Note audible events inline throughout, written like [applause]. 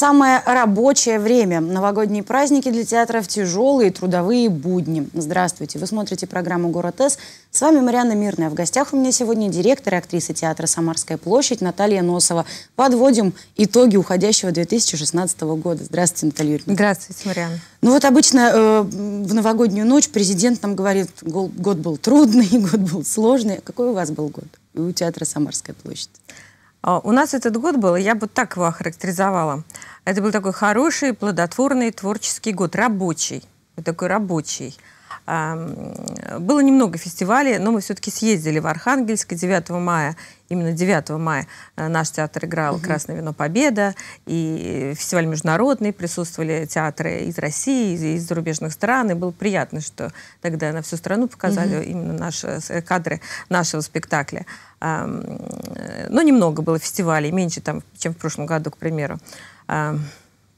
Самое рабочее время. Новогодние праздники для театров тяжелые, трудовые будни. Здравствуйте, вы смотрите программу «Город С». С вами Марьяна Мирная. В гостях у меня сегодня директор и актриса театра «Самарская площадь» Наталья Носова. Подводим итоги уходящего 2016 года. Здравствуйте, Наталья Юрьевна. Здравствуйте, Марьяна. Ну вот обычно э, в новогоднюю ночь президент нам говорит, год был трудный, [laughs] год был сложный. Какой у вас был год у театра «Самарская площадь»? А, у нас этот год был, я бы так его охарактеризовала – это был такой хороший, плодотворный творческий год, рабочий, вот такой рабочий. Было немного фестивалей, но мы все-таки съездили в Архангельск 9 мая. Именно 9 мая э, наш театр играл «Красное вино Победа», и фестиваль международный, присутствовали театры из России, из, из зарубежных стран, и было приятно, что тогда на всю страну показали угу. именно наши э, э, кадры нашего спектакля. Но немного было фестивалей, меньше, там, чем в прошлом году, к примеру. А,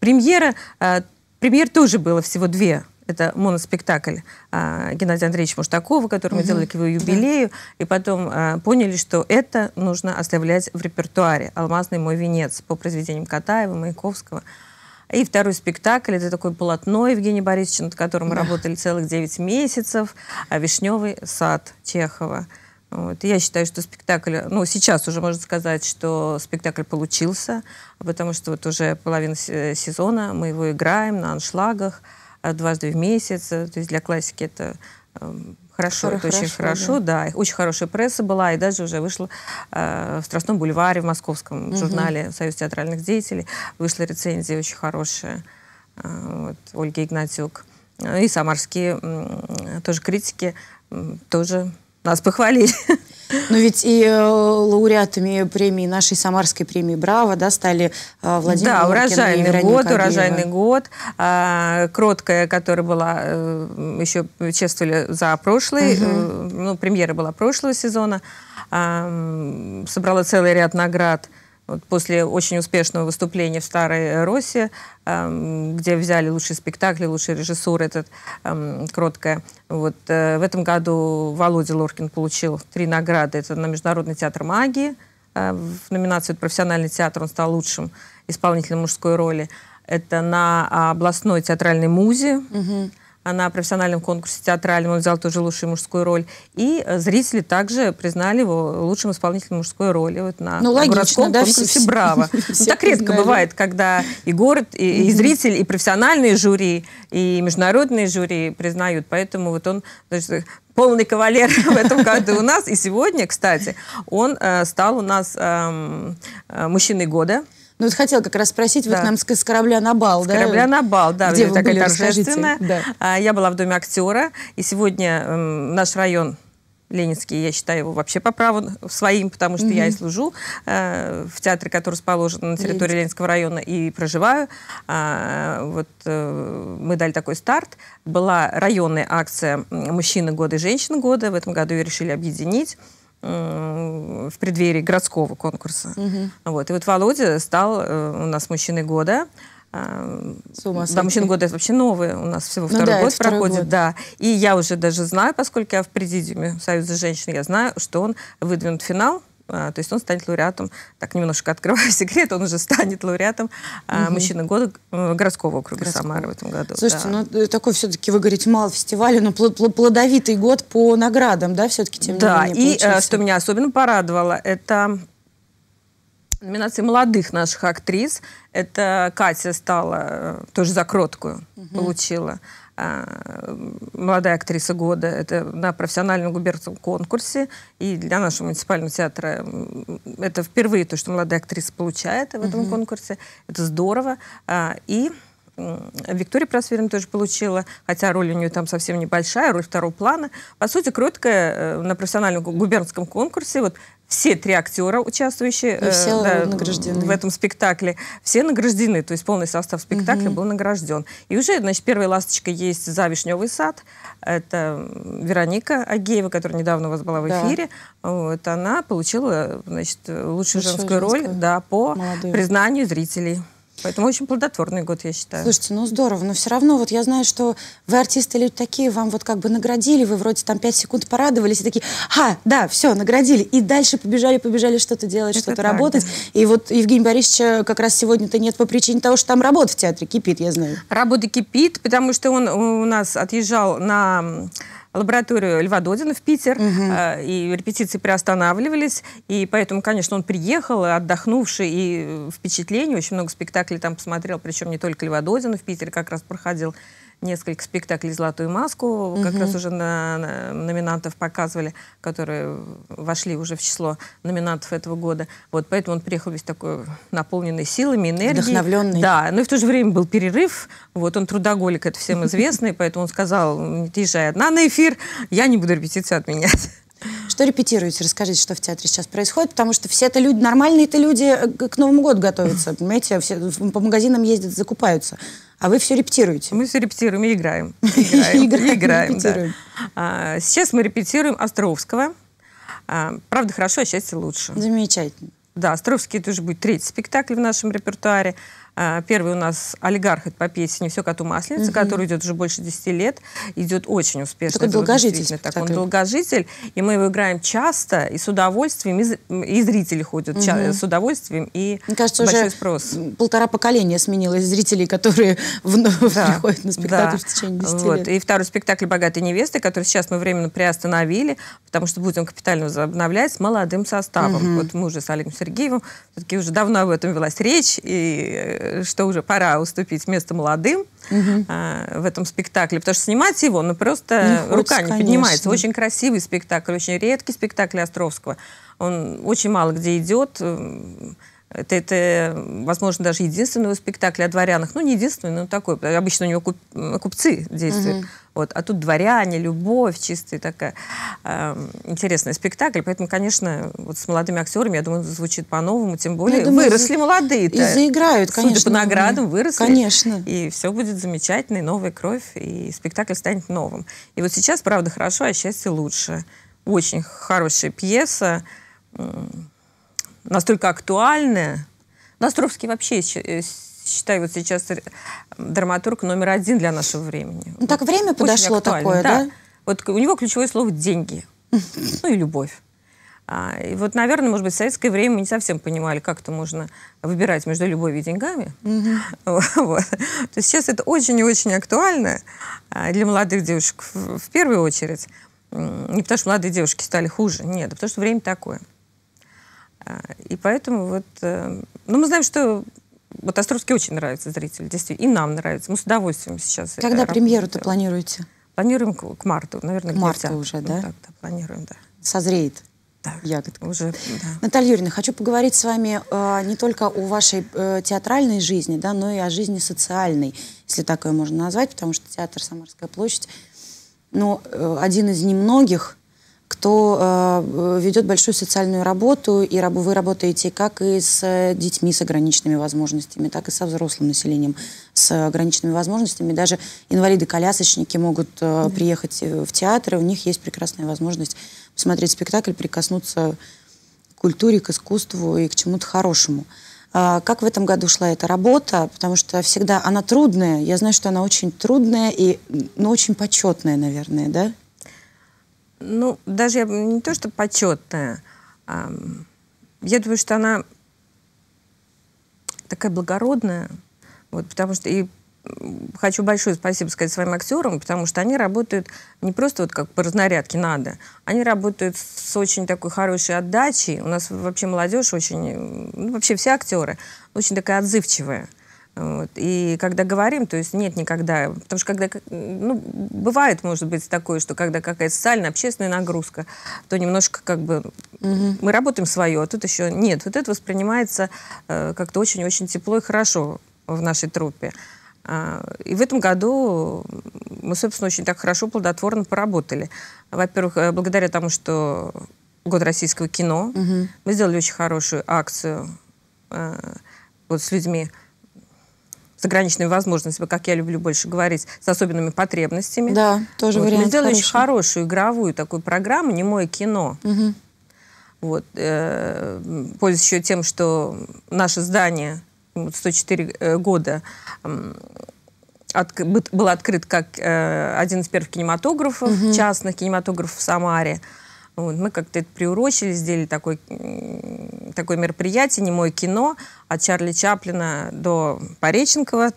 премьера, а, премьер тоже было всего две это моноспектакль а, Геннадия Андреевича Муштакова, который мы делали к его юбилею, да. и потом а, поняли, что это нужно оставлять в репертуаре. «Алмазный мой венец» по произведениям Катаева, Маяковского. И второй спектакль, это такое полотно Евгения Борисовича, над которым мы работали целых 9 месяцев, А «Вишневый сад» Чехова. Вот. Я считаю, что спектакль, ну, сейчас уже можно сказать, что спектакль получился, потому что вот уже половина э, сезона мы его играем на аншлагах э, дважды в месяц. То есть для классики это эм, хорошо, это хорошо, очень хорошо, да. да. Очень хорошая пресса была, и даже уже вышла э, в Страстном бульваре, в московском угу. журнале «Союз театральных деятелей» вышла рецензия очень хорошая э, вот, Ольги Игнатюк. Э, и самарские тоже критики тоже нас похвалили. [laughs] ну ведь и э, лауреатами премии нашей Самарской премии «Браво» да, стали э, Владимир Да, Лукин урожайный Вероника год, Абеева. урожайный год. А, кроткая, которая была, э, еще чествовали за прошлый, угу. ну, премьера была прошлого сезона, а, собрала целый ряд наград – вот после очень успешного выступления в Старой Росе, э, где взяли лучшие спектакли, лучшие режиссур, этот э, кроткая. Вот э, в этом году Володя Лоркин получил три награды. Это на Международный театр магии э, в номинацию «Профессиональный театр» он стал лучшим исполнителем мужской роли. Это на а, областной театральной музе. Угу на профессиональном конкурсе театральном, он взял тоже лучшую мужскую роль. И э, зрители также признали его лучшим исполнителем мужской роли вот на ну, городском да, конкурсе все, «Браво». Все, [laughs] ну, так редко бывает, когда и город, и, и зритель, и профессиональные жюри, и международные жюри признают. Поэтому вот он значит, полный кавалер [laughs] в этом году у нас. И сегодня, кстати, он э, стал у нас эм, э, мужчиной года. Ну вот хотела как раз спросить, да. к нам с, с корабля на бал, с да? корабля на бал, да. Где вы такая были, торжественная. Да. А, я была в доме актера, и сегодня э, наш район Ленинский, я считаю его вообще по праву своим, потому что mm -hmm. я и служу э, в театре, который расположен на территории Ленинск. Ленинского района, и проживаю. А, вот э, мы дали такой старт. Была районная акция «Мужчины года и женщины года». В этом году ее решили объединить. Э, в преддверии городского конкурса. Угу. Вот. И вот Володя стал э, у нас мужчиной года. Э, С ума да, мужчина года это вообще новые, у нас всего ну, второй да, год второй проходит, год. да. И я уже даже знаю, поскольку я в президиуме Союза женщин, я знаю, что он выдвинут в финал, а, то есть он станет лауреатом, так немножко открываю секрет, [laughs] он уже станет лауреатом угу. А, мужчины года э, городского округа городского. Самары в этом году. Слушайте, да. ну такой все-таки, вы говорите, мало фестиваля, но плодовитый год по наградам, да, все-таки тем да, не менее Да, и э, что меня особенно порадовало, это номинации молодых наших актрис. Это Катя стала, э, тоже за кроткую угу. получила. А, молодая актриса года. Это на профессиональном губернском конкурсе. И для нашего муниципального театра это впервые то, что молодая актриса получает в этом угу. конкурсе. Это здорово. А, и Виктория Просверина тоже получила, хотя роль у нее там совсем небольшая, роль второго плана. По сути, кроткая э, на профессиональном губернском конкурсе. Вот все три актера, участвующие все э, да, награждены. в этом спектакле, все награждены, то есть полный состав спектакля угу. был награжден. И уже, значит, первая ласточка есть за «Вишневый сад». Это Вероника Агеева, которая недавно у вас была в эфире. Да. Вот, она получила, значит, лучшую, лучшую женскую, женскую роль да, по Молодые. признанию зрителей. Поэтому очень плодотворный год, я считаю. Слушайте, ну здорово, но все равно вот я знаю, что вы артисты люди такие, вам вот как бы наградили, вы вроде там 5 секунд порадовались и такие, а, да, все, наградили. И дальше побежали, побежали что-то делать, что-то работать. И вот Евгений Борисович э, как раз сегодня-то нет по причине того, что там работа в театре кипит, я знаю. Работа кипит, потому что он у нас отъезжал на лабораторию Льва Додина в Питер, угу. и репетиции приостанавливались, и поэтому, конечно, он приехал, отдохнувший, и впечатление, очень много спектаклей там посмотрел, причем не только Льва Додина в Питере как раз проходил, несколько спектаклей «Золотую маску», угу. как раз уже на, на номинантов показывали, которые вошли уже в число номинантов этого года. Вот, поэтому он приехал весь такой наполненный силами, энергией. Вдохновленный. Да, но ну и в то же время был перерыв. Вот, он трудоголик, это всем [laughs] известно, и поэтому он сказал, не езжай одна на эфир, я не буду репетицию отменять. Что репетируете? Расскажите, что в театре сейчас происходит, потому что все это люди, нормальные это люди э, к Новому году готовятся, [laughs] понимаете, все по магазинам ездят, закупаются. А вы все репетируете? Мы все репетируем и играем. [laughs] Играем, играем, а, Сейчас мы репетируем Островского. А, правда хорошо, а счастье лучше. Замечательно. Да, Островский это уже будет третий спектакль в нашем репертуаре. А, первый у нас олигарх это по песне «Все коту масленица», угу. который идет уже больше 10 лет, идет очень успешно. Такой долгожитель. Вот, так, он и... долгожитель, и мы его играем часто, и с удовольствием, и, и зрители ходят угу. с удовольствием, и Мне кажется, большой уже спрос. полтора поколения сменилось зрителей, которые [laughs] вновь да. приходят на спектакль да. в течение 10 вот. лет. И второй спектакль «Богатые невесты», который сейчас мы временно приостановили, потому что будем капитально возобновлять с молодым составом. Угу. Вот мы уже с Олегом Сергеевым, все-таки уже давно об этом велась речь, и э, Э, что уже пора уступить место молодым угу. а, в этом спектакле, потому что снимать его, ну просто не рука не конечно. поднимается. Очень красивый спектакль, очень редкий спектакль Островского. Он очень мало где идет. Это, это, возможно, даже единственный его спектакль о дворянах. Ну, не единственный, но такой. Обычно у него куп, э, купцы действуют. Угу. Вот. А тут дворяне, любовь чистая такая. Э, эм, интересный спектакль. Поэтому, конечно, вот с молодыми актерами, я думаю, звучит по-новому. Тем ну, более думаю, выросли за... молодые. -то. И заиграют, конечно. Судя по наградам, выросли. Конечно. И все будет замечательно, и новая кровь, и спектакль станет новым. И вот сейчас «Правда хорошо, а счастье лучше». Очень хорошая пьеса настолько актуальная. Nostrovsky вообще э, считаю, вот сейчас драматург номер один для нашего времени. Ну, так время Очень подошло такое, да? да? Вот у него ключевое слово «деньги». Ну и «любовь». А, и вот, наверное, может быть, в советское время мы не совсем понимали, как это можно выбирать между любовью и деньгами. Mm-hmm. [laughs] Вот. То есть сейчас это очень и очень актуально а, для молодых девушек в первую очередь. Не потому что молодые девушки стали хуже, нет, а потому что время такое. А, и поэтому вот... Э, ну, мы знаем, что вот Островский очень нравится зрителям, действительно. И нам нравится. Мы с удовольствием сейчас... Э, Когда премьеру-то планируете? Планируем к, к марту, наверное, к, к марту уже, да? Ну, так, да, планируем, да. Созреет да, ягодка. Уже, да. Наталья Юрьевна, хочу поговорить с вами э, не только о вашей э, театральной жизни, да, но и о жизни социальной, если такое можно назвать, потому что театр «Самарская площадь» ну, э, один из немногих кто э, ведет большую социальную работу, и раб, вы работаете как и с э, детьми с ограниченными возможностями, так и со взрослым населением с ограниченными возможностями. Даже инвалиды-колясочники могут э, да. приехать э, в театр, и у них есть прекрасная возможность посмотреть спектакль, прикоснуться к культуре, к искусству и к чему-то хорошему. А, как в этом году шла эта работа? Потому что всегда она трудная. Я знаю, что она очень трудная и ну, очень почетная, наверное, да? Ну, даже я, не то, что почетная. А, я думаю, что она такая благородная. Вот, потому что и хочу большое спасибо сказать своим актерам, потому что они работают не просто вот как по разнарядке надо, они работают с очень такой хорошей отдачей. У нас вообще молодежь очень, ну, вообще все актеры, очень такая отзывчивая. Вот. И когда говорим, то есть нет никогда, потому что когда, ну, бывает, может быть, такое, что когда какая-то социальная, общественная нагрузка, то немножко как бы угу. мы работаем свое, а тут еще нет. Вот это воспринимается э, как-то очень-очень тепло и хорошо в нашей трупе. А, и в этом году мы, собственно, очень так хорошо, плодотворно поработали. Во-первых, э, благодаря тому, что год российского кино, угу. мы сделали очень хорошую акцию э, вот с людьми, заграничными возможностями, как я люблю больше говорить, с особенными потребностями. Да, тоже вот. Ну, вариант Мы сделали хороший. очень хорошую игровую такую программу не мое а кино». Угу. Вот, э, пользуясь еще тем, что наше здание 104 ну, э, года от, был открыт как э, один из первых кинематографов, угу. частных кинематографов в Самаре. Вот, мы как-то это приурочили, сделали такой, такое мероприятие, не немое кино, от Чарли Чаплина до Пореченкова,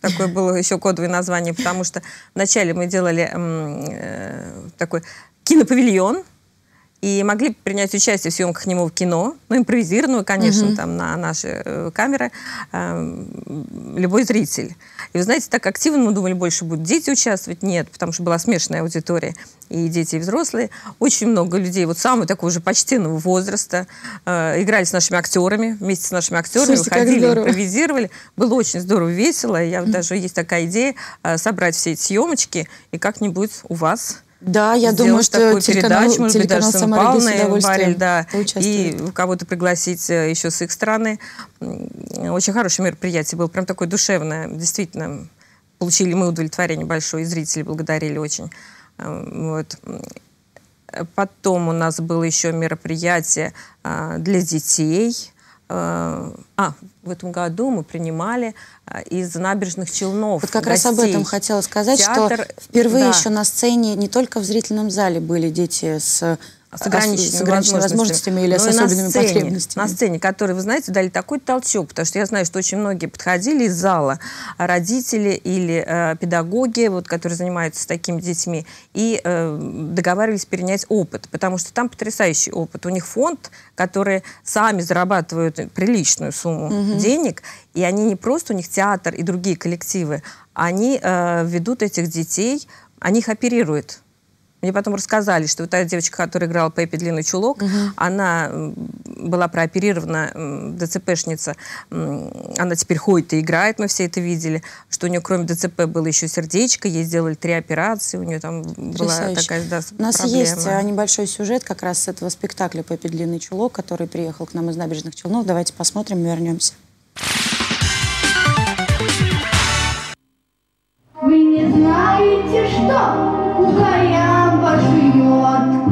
такое было еще кодовое название, потому что вначале мы делали э, такой кинопавильон, и могли принять участие в съемках нему в кино, ну, импровизированную, конечно, угу. там, на наши э, камеры, эм, любой зритель. И, вы знаете, так активно мы думали, больше будут дети участвовать. Нет, потому что была смешанная аудитория, и дети, и взрослые. Очень много людей вот самого такого же почтенного возраста э, играли с нашими актерами, вместе с нашими актерами Слушайте, выходили, импровизировали. Было очень здорово, весело. Я угу. даже, есть такая идея э, собрать все эти съемочки и как-нибудь у вас да, я думаю, что телеканал, передачу, может телеканал быть, даже Самара с удовольствием да, и кого-то пригласить э, еще с их стороны. Очень хорошее мероприятие было, прям такое душевное, действительно. Получили мы удовлетворение большое, и зрители благодарили очень. Эм, вот. Потом у нас было еще мероприятие а, для детей – а, в этом году мы принимали э, из набережных Челнов. Вот как гостей. раз об этом хотела сказать, Театр, что впервые да. еще на сцене не только в зрительном зале были дети с с ограниченными, с ограниченными возможностями, возможностями или ну, с особенными сцене, потребностями. На сцене, которые, вы знаете, дали такой толчок, потому что я знаю, что очень многие подходили из зала, родители или э, педагоги, вот, которые занимаются такими детьми, и э, договаривались перенять опыт, потому что там потрясающий опыт. У них фонд, которые сами зарабатывают приличную сумму угу. денег, и они не просто, у них театр и другие коллективы, они э, ведут этих детей, они их оперируют мне потом рассказали, что вот та девочка, которая играла Пеппи Длинный Чулок, угу. она была прооперирована, ДЦПшница, она теперь ходит и играет, мы все это видели, что у нее кроме ДЦП было еще сердечко, ей сделали три операции, у нее там Потрясающе. была такая да, У нас проблема. есть а, небольшой сюжет как раз с этого спектакля Пеппи Длинный Чулок, который приехал к нам из набережных Челнов. Давайте посмотрим, вернемся. Вы не знаете, что у живет.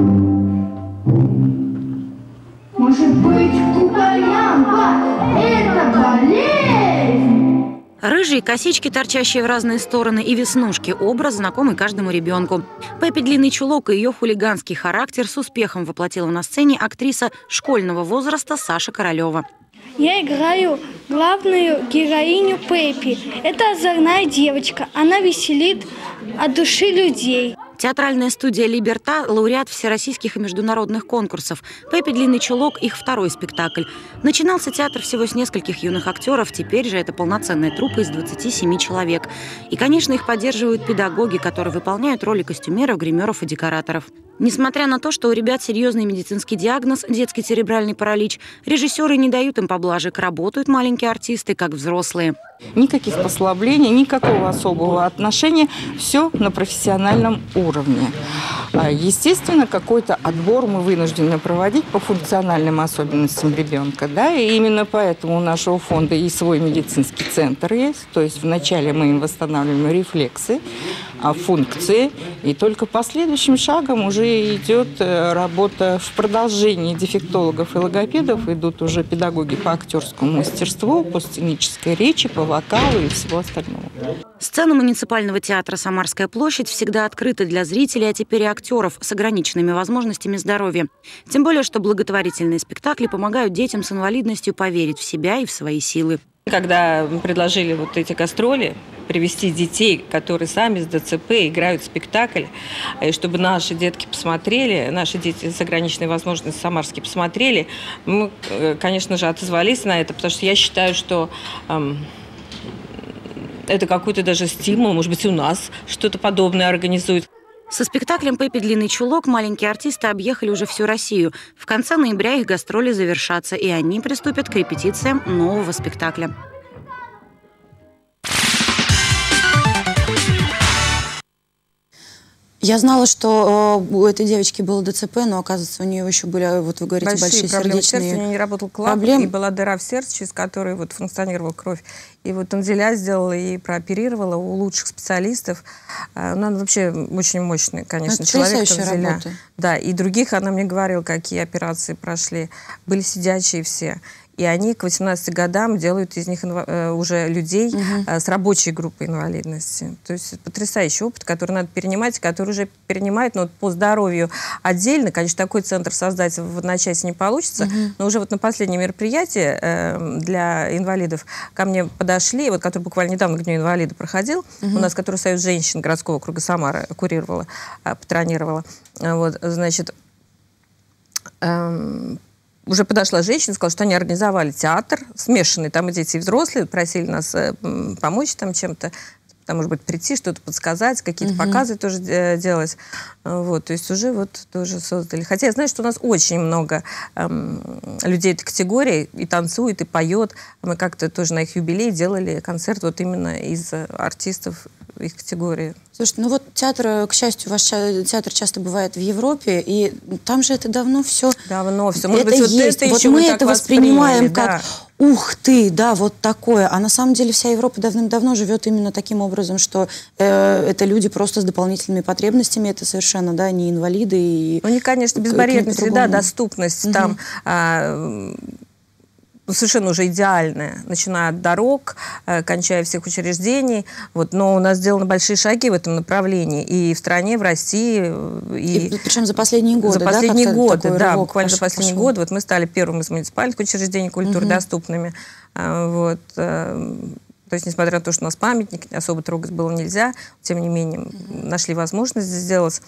Может быть, кукаянка – это болезнь? Рыжие косички, торчащие в разные стороны, и веснушки – образ, знакомый каждому ребенку. Пеппи Длинный Чулок и ее хулиганский характер с успехом воплотила на сцене актриса школьного возраста Саша Королева. Я играю главную героиню Пеппи. Это озорная девочка. Она веселит от души людей. Театральная студия «Либерта» — лауреат всероссийских и международных конкурсов. «Пеппи Длинный чулок» — их второй спектакль. Начинался театр всего с нескольких юных актеров, теперь же это полноценная труппа из 27 человек. И, конечно, их поддерживают педагоги, которые выполняют роли костюмеров, гримеров и декораторов. Несмотря на то, что у ребят серьезный медицинский диагноз – детский церебральный паралич, режиссеры не дают им поблажек, работают маленькие артисты, как взрослые. Никаких послаблений, никакого особого отношения, все на профессиональном уровне. А, естественно, какой-то отбор мы вынуждены проводить по функциональным особенностям ребенка. Да? И именно поэтому у нашего фонда и свой медицинский центр есть. То есть вначале мы им восстанавливаем рефлексы, а функции, и только последующим шагом уже уже идет э, работа в продолжении дефектологов и логопедов. Идут уже педагоги по актерскому мастерству, по сценической речи, по вокалу и всего остального. Сцена муниципального театра «Самарская площадь» всегда открыта для зрителей, а теперь и актеров с ограниченными возможностями здоровья. Тем более, что благотворительные спектакли помогают детям с инвалидностью поверить в себя и в свои силы. Когда предложили вот эти гастроли, привести детей, которые сами с ДЦП играют в спектакль, и чтобы наши детки посмотрели, наши дети с ограниченной возможностью самарские посмотрели, мы, э, конечно же, отозвались на это, потому что я считаю, что эм, это какой-то даже стимул, может быть, у нас что-то подобное организуют. Со спектаклем «Пеппи длинный чулок» маленькие артисты объехали уже всю Россию. В конце ноября их гастроли завершатся, и они приступят к репетициям нового спектакля. Я знала, что э, у этой девочки было ДЦП, но, оказывается, у нее еще были, э, вот вы говорите, большие, большие проблемы сердечные... сердца, у нее не работал клапан, проблем... и была дыра в сердце, через которую вот функционировала кровь. И вот Танзеля сделала и прооперировала у лучших специалистов. Э, ну, Она вообще очень мощный, конечно, Это человек Танзеля. Работа. Да, и других она мне говорила, какие операции прошли. Были сидячие все и они к 18 годам делают из них э, уже людей угу. с рабочей группой инвалидности. То есть потрясающий опыт, который надо перенимать, который уже перенимает, но вот по здоровью отдельно, конечно, такой центр создать в одночасье не получится, угу. но уже вот на последнем мероприятии э, для инвалидов ко мне подошли, вот который буквально недавно к Дню инвалида проходил, угу. у нас который Союз женщин городского округа Самара курировала, э, патронировала. Вот, значит, эм, уже подошла женщина, сказала, что они организовали театр смешанный, там и дети, и взрослые, просили нас э, помочь там чем-то там, может быть, прийти, что-то подсказать, какие-то угу. показы тоже э, делать. Вот, то есть уже вот тоже создали. Хотя я знаю, что у нас очень много эм, людей этой категории и танцует, и поет. Мы как-то тоже на их юбилей делали концерт вот именно из э, артистов их категории. Слушай, ну вот театр, э, к счастью, ваш театр часто бывает в Европе, и там же это давно все... Давно все. Может это быть, вот есть. Это вот мы это воспринимаем как... Да ух ты, да, вот такое. А на самом деле вся Европа давным-давно живет именно таким образом, что э, это люди просто с дополнительными потребностями, это совершенно, да, не инвалиды. И У ну, них, конечно, безбарьерность, да, доступность угу. там. А, ну, совершенно уже идеальная, начиная от дорог, э, кончая всех учреждений. Вот, но у нас сделаны большие шаги в этом направлении и в стране, в России. Э, и, и причем за последние годы, За последние да, годы, да, буквально за последние пошел. годы. Вот мы стали первым из муниципальных учреждений культуры угу. доступными. Э, вот. То есть, несмотря на то, что у нас памятник особо трогать было нельзя, тем не менее, угу. нашли возможность сделать.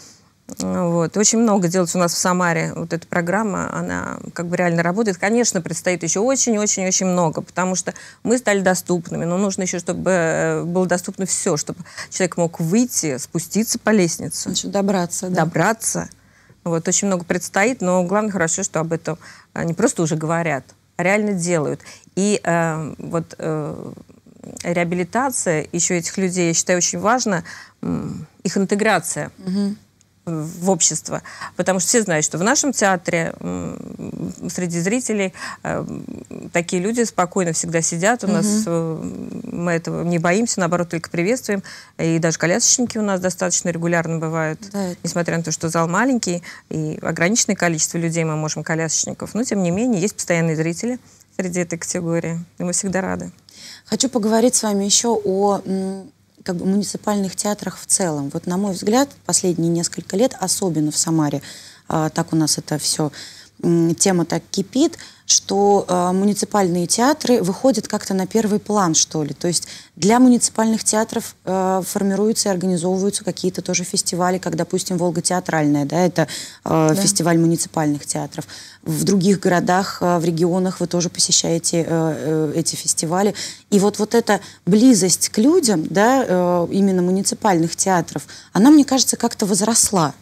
Вот. Очень много делается у нас в Самаре. Вот эта программа, она как бы реально работает. Конечно, предстоит еще очень-очень-очень много, потому что мы стали доступными, но нужно еще, чтобы э, было доступно все, чтобы человек мог выйти, спуститься по лестнице. Значит, добраться. Да. Добраться. Вот. Очень много предстоит, но главное хорошо, что об этом э, не просто уже говорят, а реально делают. И э, вот э, реабилитация еще этих людей, я считаю, очень важна, их интеграция. Угу в общество. Потому что все знают, что в нашем театре среди зрителей э, такие люди спокойно всегда сидят. У угу. нас э, мы этого не боимся, наоборот, только приветствуем. И даже колясочники у нас достаточно регулярно бывают. Да, это... Несмотря на то, что зал маленький и ограниченное количество людей мы можем колясочников. Но, тем не менее, есть постоянные зрители среди этой категории. И мы всегда рады. Хочу поговорить с вами еще о как бы муниципальных театрах в целом. Вот, на мой взгляд, последние несколько лет, особенно в Самаре, а, так у нас это все тема так кипит, что э, муниципальные театры выходят как-то на первый план, что ли. То есть для муниципальных театров э, формируются и организовываются какие-то тоже фестивали, как, допустим, Волга театральная, да, это э, да. фестиваль муниципальных театров. В других городах, э, в регионах вы тоже посещаете э, э эти фестивали. И вот, вот эта близость к людям, да, э, именно муниципальных театров, она, мне кажется, как-то возросла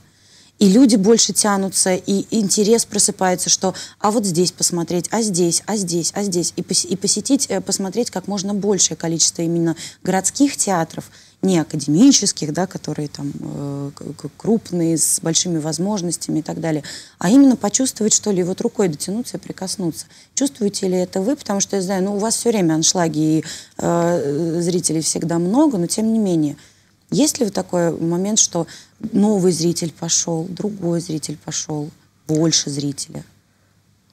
и люди больше тянутся, и интерес просыпается, что а вот здесь посмотреть, а здесь, а здесь, а здесь. И, пос, и посетить, э, посмотреть как можно большее количество именно городских театров, не академических, да, которые там э, крупные, с большими возможностями и так далее, а именно почувствовать, что ли, вот рукой дотянуться и прикоснуться. Чувствуете ли это вы? Потому что, я знаю, ну, у вас все время аншлаги и э, зрителей всегда много, но тем не менее – есть ли вот такой момент, что новый зритель пошел, другой зритель пошел, больше зрителя?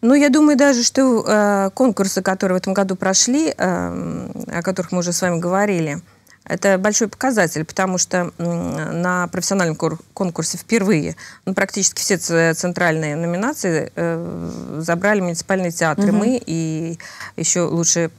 Ну, я думаю даже, что э, конкурсы, которые в этом году прошли, э, о которых мы уже с вами говорили, это большой показатель, потому что на профессиональном конкурсе впервые ну, практически все центральные номинации э, забрали муниципальные театры. Угу. Мы и еще лучше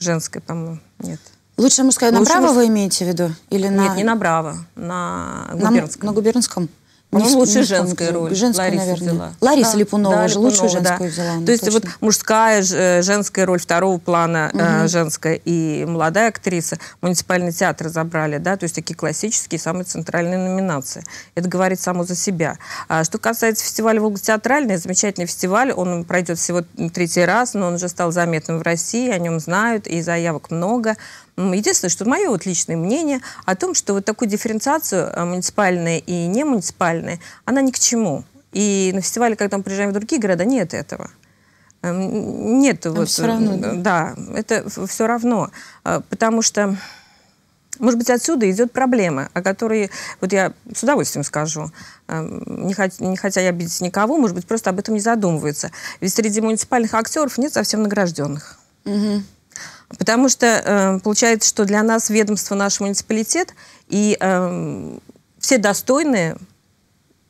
женской, по-моему, нет. Лучшая мужская Лучше направо муж... вы имеете в виду? Или на... Нет, не направо, на губернском. На, на губернском? не, ну, лучше не женская роль. Женская, Лариса наверное. взяла. Лариса да, Липунова да, же Липунова, лучшую женскую да. взяла. Ну, то есть точно. вот мужская, э, женская роль второго плана, угу. женская и молодая актриса. Муниципальный театр забрали, да, то есть такие классические, самые центральные номинации. Это говорит само за себя. А что касается фестиваля «Волготеатральный», замечательный фестиваль, он пройдет всего третий раз, но он уже стал заметным в России, о нем знают, и заявок много. Единственное, что мое вот личное мнение о том, что вот такую дифференциацию э, муниципальная и не муниципальная, она ни к чему. И на фестивале, когда мы приезжаем в другие города, нет этого. Эм, нет, Там вот, все равно, да? да, это все равно, э, потому что может быть, отсюда идет проблема, о которой, вот я с удовольствием скажу, эм, не, не хотя я обидеть никого, может быть, просто об этом не задумывается. Ведь среди муниципальных актеров нет совсем награжденных. Угу. Потому что э, получается, что для нас ведомство наш муниципалитет, и э, все достойные,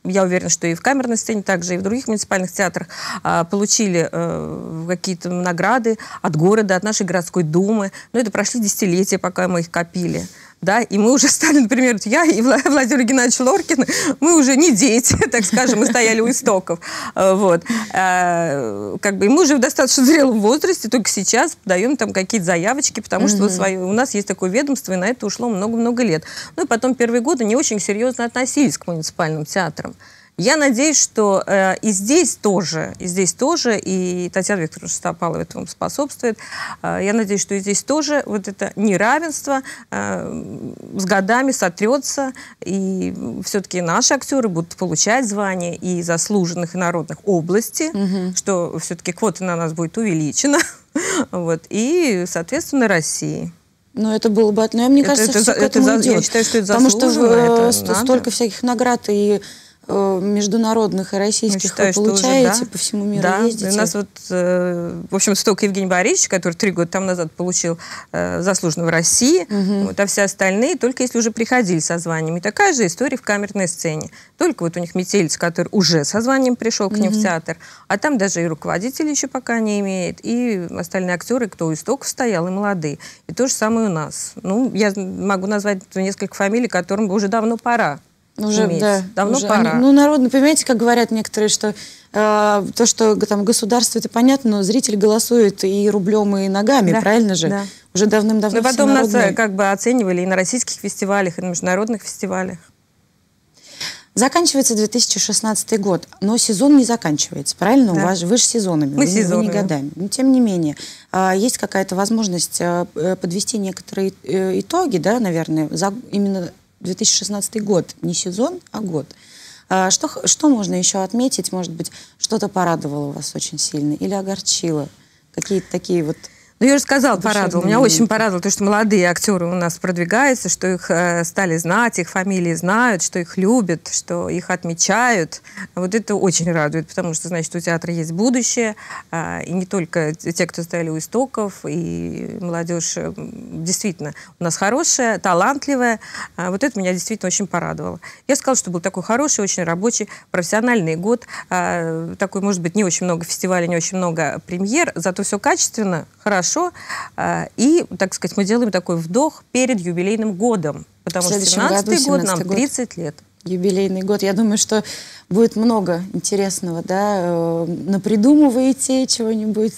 я уверена, что и в камерной сцене также, и в других муниципальных театрах э, получили э, какие-то награды от города, от нашей городской думы. Но ну, это прошли десятилетия, пока мы их копили да, и мы уже [laughs] стали, например, я и Владимир Геннадьевич Лоркин, мы уже не дети, [laughs] так скажем, мы стояли у истоков, э, вот, э, как бы, и мы уже в достаточно зрелом возрасте, только сейчас подаем там какие-то заявочки, потому что у нас есть такое ведомство, и на это ушло много-много лет. Ну и потом первые годы не очень серьезно относились к муниципальным театрам. Я надеюсь, что э, и здесь тоже, и здесь тоже, и Татьяна Викторовна Шестопалова этому способствует. Э, я надеюсь, что и здесь тоже вот это неравенство э, с годами сотрется, и все-таки наши актеры будут получать звания и заслуженных и народных области, угу. что все-таки квота на нас будет увеличена, [laughs] вот, и, соответственно, России. Но ну, это было бы... Но ну, мне кажется, это, все это, к этому это, идет. Я считаю, что это Потому что э, это столько надо. всяких наград и Э, международных и российских считаю, вы получаете, уже, да. по всему миру да. ездите. у нас вот, э, в общем, столько Евгений Борисович, который три года там назад получил э, в России, угу. вот, а все остальные только если уже приходили со званиями. Такая же история в камерной сцене. Только вот у них Метелиц, который уже со званием пришел к ним угу. в театр, а там даже и руководители еще пока не имеет, и остальные актеры, кто у истоков стоял, и молодые. И то же самое у нас. Ну, я могу назвать несколько фамилий, которым уже давно пора ну, уже, иметь. Да, Давно уже, пора. Они, ну, народно, понимаете, как говорят некоторые, что э, то, что там государство, это понятно, но зритель голосует и рублем, и ногами, да, правильно же? Да. Уже давным-давно Но ну, потом нас э, как бы оценивали и на российских фестивалях, и на международных фестивалях. Заканчивается 2016 год, но сезон не заканчивается, правильно? Да. У вас же вы же сезонами, Мы вы, сезонами. вы не годами. Но тем не менее, а, есть какая-то возможность э, подвести некоторые э, итоги, да, наверное, за, именно 2016 год, не сезон, а год. А что, что можно еще отметить? Может быть, что-то порадовало вас очень сильно или огорчило? Какие-то такие вот ну, я уже сказала, порадовал. Меня очень порадовало то, что молодые актеры у нас продвигаются, что их э, стали знать, их фамилии знают, что их любят, что их отмечают. Вот это очень радует, потому что, значит, у театра есть будущее. А, и не только те, кто стояли у истоков, и молодежь э, действительно у нас хорошая, талантливая. А, вот это меня действительно очень порадовало. Я сказала, что был такой хороший, очень рабочий, профессиональный год. А, такой, может быть, не очень много фестивалей, не очень много премьер, зато все качественно, хорошо хорошо. А, и, так сказать, мы делаем такой вдох перед юбилейным годом, потому что 17 год нам 30 год. лет юбилейный год. Я думаю, что будет много интересного, да? Э, напридумываете чего-нибудь?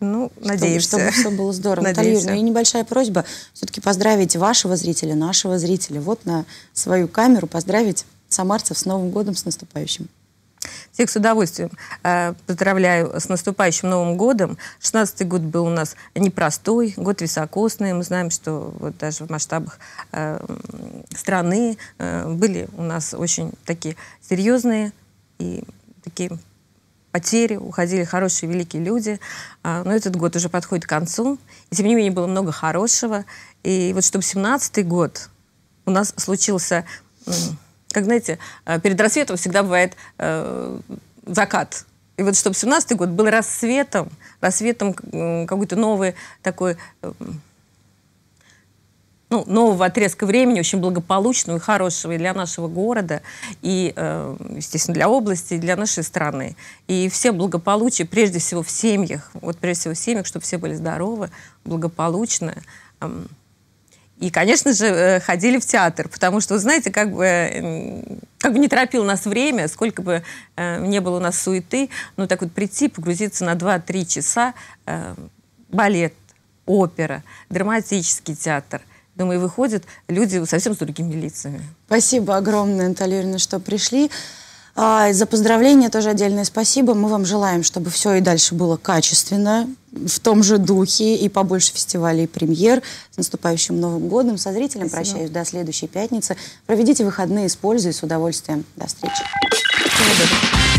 Ну, чтобы, надеемся. Чтобы все было здорово. Наталья Юрьевна, и небольшая просьба. Все-таки поздравить вашего зрителя, нашего зрителя. Вот на свою камеру поздравить самарцев с Новым годом, с наступающим. Всех с удовольствием э, поздравляю с наступающим Новым годом. 16 год был у нас непростой, год високосный. Мы знаем, что вот даже в масштабах э, страны э, были у нас очень такие серьезные и такие потери, уходили хорошие, великие люди. А, но этот год уже подходит к концу. И тем не менее было много хорошего. И вот чтобы 17 год у нас случился как знаете, э, перед рассветом всегда бывает э, закат. И вот чтобы 17 год был рассветом, рассветом какой-то новой такой, э, ну, нового отрезка времени, очень благополучного и хорошего и для нашего города, и, э, естественно, для области, и для нашей страны. И все благополучие, прежде всего, в семьях, вот прежде всего в семьях, чтобы все были здоровы, благополучны. э, и, конечно же, э, ходили в театр, потому что, вы знаете, как бы, э, как бы не торопило нас время, сколько бы э, не было у нас суеты, ну так вот прийти, погрузиться на 2-3 часа, балет, опера, драматический театр – Думаю, выходят люди совсем с другими лицами. Спасибо огромное, Наталья Юрьевна, что пришли. А, за поздравления тоже отдельное спасибо. Мы вам желаем, чтобы все и дальше было качественно, в том же духе, и побольше фестивалей и премьер. С наступающим Новым годом. Со зрителем спасибо. прощаюсь до следующей пятницы. Проведите выходные с пользой и с удовольствием. До встречи. Всего